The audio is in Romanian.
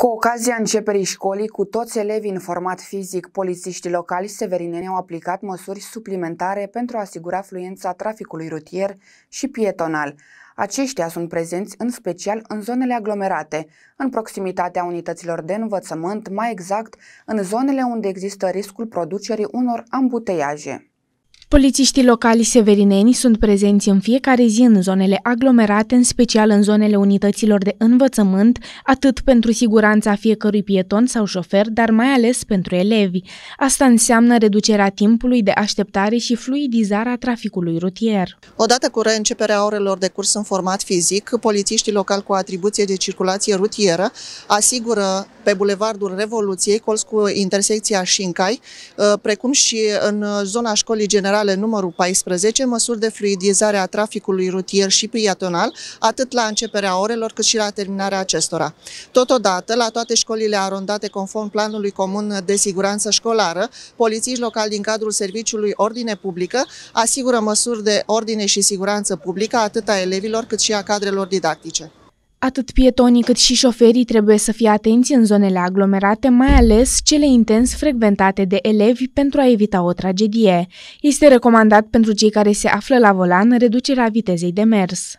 Cu ocazia începerii școlii, cu toți elevii în format fizic, polițiștii locali severineni au aplicat măsuri suplimentare pentru a asigura fluența traficului rutier și pietonal. Aceștia sunt prezenți în special în zonele aglomerate, în proximitatea unităților de învățământ, mai exact în zonele unde există riscul producerii unor ambuteiaje. Polițiștii locali severineni sunt prezenți în fiecare zi în zonele aglomerate, în special în zonele unităților de învățământ, atât pentru siguranța fiecărui pieton sau șofer, dar mai ales pentru elevi. Asta înseamnă reducerea timpului de așteptare și fluidizarea traficului rutier. Odată cu reînceperea orelor de curs în format fizic, polițiștii locali cu atribuție de circulație rutieră asigură pe Bulevardul Revoluției, colț cu intersecția Șincai, uh, precum și în zona școlii generale numărul 14, măsuri de fluidizare a traficului rutier și prietonal, atât la începerea orelor cât și la terminarea acestora. Totodată, la toate școlile arondate conform Planului Comun de Siguranță Școlară, polițiști locali din cadrul Serviciului Ordine Publică asigură măsuri de ordine și siguranță publică atât a elevilor cât și a cadrelor didactice. Atât pietonii cât și șoferii trebuie să fie atenți în zonele aglomerate, mai ales cele intens frecventate de elevi pentru a evita o tragedie. Este recomandat pentru cei care se află la volan reducerea vitezei de mers.